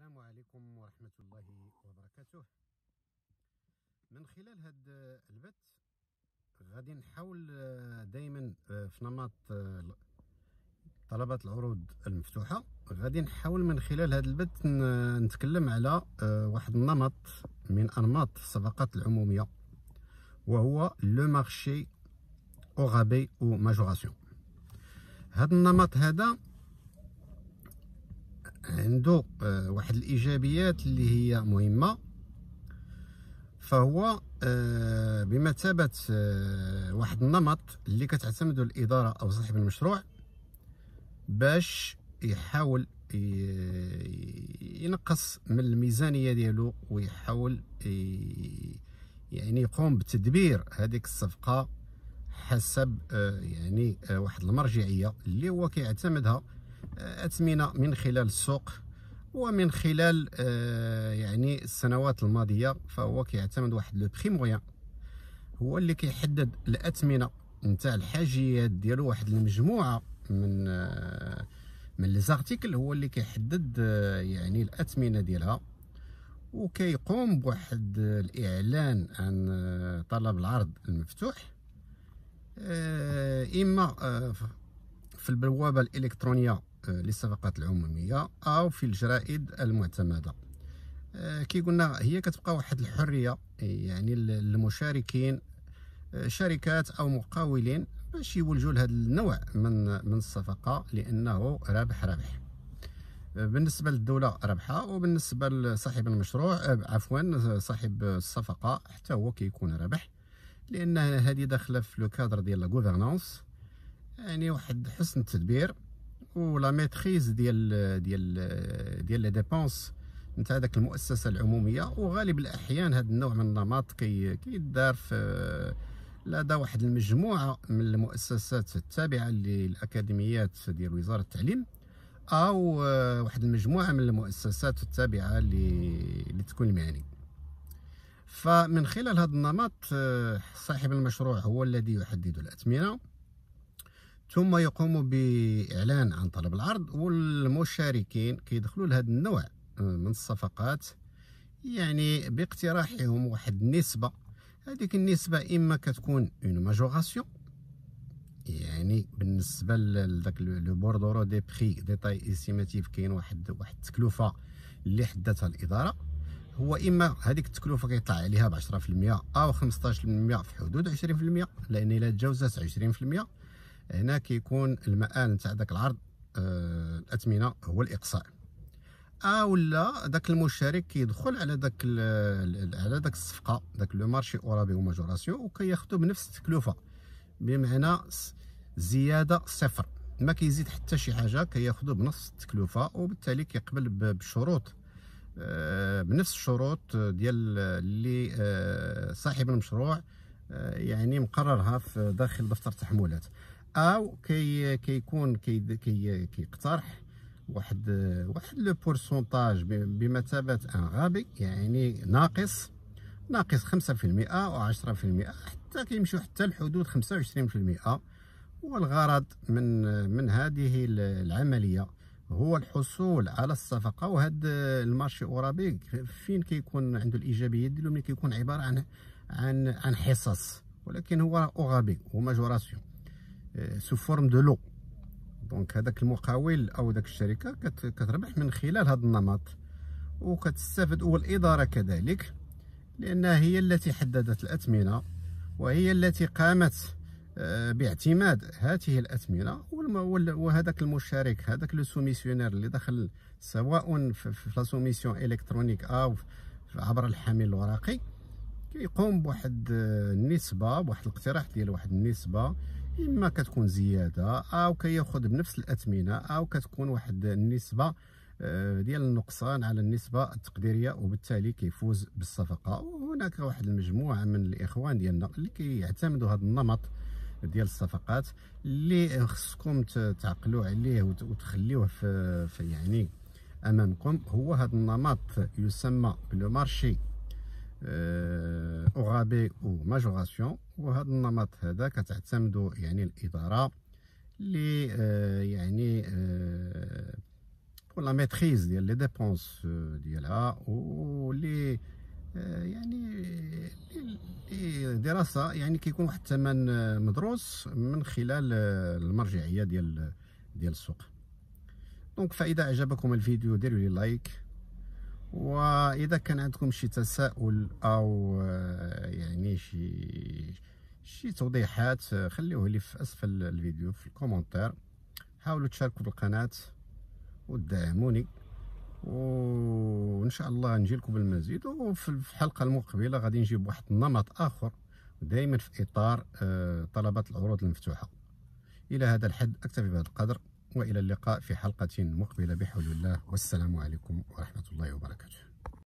السلام عليكم ورحمة الله وبركاته من خلال هذا البث غادي نحاول آه، دائما آه، في نمط آه، طلبات العروض المفتوحة غادي نحاول من خلال هذا البث نتكلم على واحد النمط من أنماط الصفقات العمومية وهو لو مارشي أو غابي أو ماجوراسيون هذا النمط هذا عنده آه، واحد الايجابيات اللي هي مهمه فهو آه، بمثابه آه، واحد النمط اللي كتعتمدو الاداره او صاحب المشروع باش يحاول ينقص من الميزانيه ديالو ويحاول يعني يقوم بتدبير هذيك الصفقه حسب يعني واحد المرجعيه اللي هو كيعتمدها اثمنه من خلال السوق ومن خلال آه، يعني السنوات الماضيه فهو كيعتمد واحد لو بري مويان هو اللي كيحدد الاثمنه نتاع الحاجيات ديالو واحد المجموعه من آه، من لي زارتيكل هو اللي كيحدد آه، يعني الاثمنه ديالها وكيقوم بواحد الاعلان عن طلب العرض المفتوح اما في البوابه الالكترونيه للصفقات آه، العموميه او في الجرائد المعتمده آه، كي قلنا هي كتبقى واحد الحريه يعني للمشاركين آه، شركات او مقاولين باش يولجوا لهذا النوع من من الصفقه لانه رابح رابح بالنسبه للدوله رابحه وبالنسبه لصاحب المشروع عفوا صاحب الصفقه حتى هو كيكون رابح لان هذه داخله في لو كادر ديال لا يعني واحد حسن التدبير ولا ميتريز ديال ديال ديال لي ديبونس نتاع داك المؤسسه العموميه وغالب الاحيان هذا النوع من النمط كي كيدار في لدى واحد المجموعه من المؤسسات التابعه للاكاديميات ديال وزاره التعليم او واحد المجموعه من المؤسسات التابعه لتكون المعني فمن خلال هذا النمط صاحب المشروع هو الذي يحدد الاثمنه ثم يقوم باعلان عن طلب العرض والمشاركين كيدخلوا لهذا النوع آه، من الصفقات يعني باقتراحهم واحد النسبه هذيك النسبه اما كتكون اون ماجوراسيون يعني بالنسبه لذاك لو بوردورو دي بري دي تاي استيماتيف كاين واحد واحد التكلفه اللي حدتها الاداره هو اما هذيك التكلفه كيطلع عليها ب 10% او 15% في حدود 20% لان الا تجاوزت 20% هنا كيكون المآل نتاع داك العرض آه، الاثمنه هو الاقصاء او آه، لا داك المشترك كيدخل على داك على داك الصفقه داك لو مارشي اورابي وماجوراسيون وكياخدو بنفس التكلفه بمعنى زياده صفر ما كيزيد حتى شي حاجه كياخذو بنص التكلفه وبالتالي كيقبل بشروط آه، بنفس الشروط ديال اللي صاحب المشروع يعني مقررها في داخل دفتر التحملات او كي كيكون كي كي كيقترح واحد واحد لو بورسونتاج بمثابه ان غابي يعني ناقص ناقص 5% و 10% حتى كيمشيو حتى لحدود 25% والغرض من من هذه العمليه هو الحصول على الصفقه وهذا المارشي اورابيك فين كيكون عنده الايجابيه ديالو ملي كيكون عباره عن عن عن حصص ولكن هو اورابيك وماجوراسيون سو فورم دو لو دونك هذاك المقاول او ذاك الشركه كتربح من خلال هذا النمط وكتستافد والاداره كذلك لانها هي التي حددت الاثمنه وهي التي قامت آه، باعتماد هذه الاثمنه وهذاك المشارك هذاك لو سوميسيونير اللي دخل سواء في لاسوميسيون سوميسيون الكترونيك او عبر الحامل الورقي كيقوم بواحد آه، النسبه بواحد الاقتراح ديال واحد النسبه اما كتكون زياده او كياخذ بنفس الاثمنه او كتكون واحد النسبه آه، ديال النقصان على النسبه التقديريه وبالتالي كيفوز بالصفقه وهناك واحد المجموعه من الاخوان ديالنا اللي كيعتمدوا هذا النمط ديال الصفقات اللي خصكم تعقلوا عليه وتخليوه في, يعني امامكم هو هذا النمط يسمى لو مارشي آه، اغابي وماجوراسيون وهذا النمط هذا كتعتمدوا يعني الاداره لي آه، يعني آه، ولا ميتريز ديال لي ديبونس ديالها لي يعني دراسه يعني كيكون واحد الثمن مدروس من خلال المرجعيه ديال ديال السوق دونك فاذا اعجبكم الفيديو ديروا لي لايك واذا كان عندكم شي تساؤل او آه، يعني شي شي توضيحات آه، خليوه لي في اسفل الفيديو في الكومنتار حاولوا تشاركوا بالقناه ودعموني وان شاء الله نجي لكم بالمزيد وفي الحلقه المقبله غادي نجيب واحد النمط اخر دائما في اطار آه، طلبات العروض المفتوحه الى هذا الحد اكتفي بهذا القدر وإلى اللقاء في حلقة مقبلة بحول الله والسلام عليكم ورحمة الله وبركاته